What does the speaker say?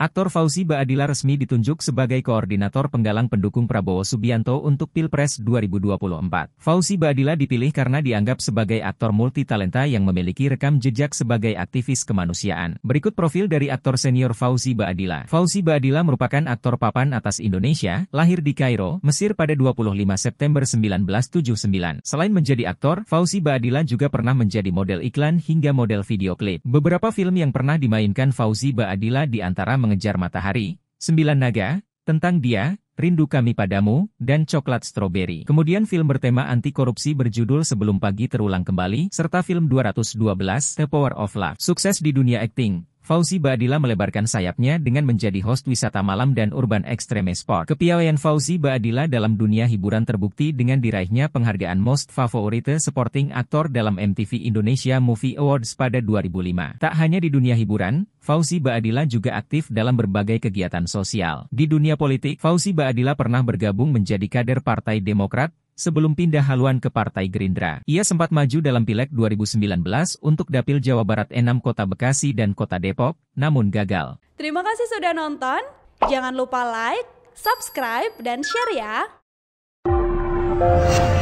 Aktor Fauzi Baadila resmi ditunjuk sebagai koordinator penggalang pendukung Prabowo Subianto untuk Pilpres 2024. Fauzi Baadila dipilih karena dianggap sebagai aktor multitalenta yang memiliki rekam jejak sebagai aktivis kemanusiaan. Berikut profil dari aktor senior Fauzi Baadila. Fauzi Baadila merupakan aktor papan atas Indonesia, lahir di Kairo, Mesir pada 25 September 1979. Selain menjadi aktor, Fauzi Baadila juga pernah menjadi model iklan hingga model video klip. Beberapa film yang pernah dimainkan Fauzi Baadila di antara mengejar matahari, sembilan naga, tentang dia, rindu kami padamu, dan coklat stroberi. Kemudian film bertema anti korupsi berjudul Sebelum Pagi terulang kembali, serta film 212, The Power of Love. Sukses di dunia akting, Fauzi Baadila melebarkan sayapnya dengan menjadi host wisata malam dan urban extreme sport. Kepiawaian Fauzi Baadila dalam dunia hiburan terbukti dengan diraihnya penghargaan Most Favorite Supporting Actor dalam MTV Indonesia Movie Awards pada 2005. Tak hanya di dunia hiburan, Fauzi Baadila juga aktif dalam berbagai kegiatan sosial. Di dunia politik, Fauzi Baadila pernah bergabung menjadi kader Partai Demokrat, Sebelum pindah haluan ke Partai Gerindra, ia sempat maju dalam Pileg 2019 untuk Dapil Jawa Barat 6 Kota Bekasi dan Kota Depok, namun gagal. Terima kasih sudah nonton. Jangan lupa like, subscribe, dan share ya.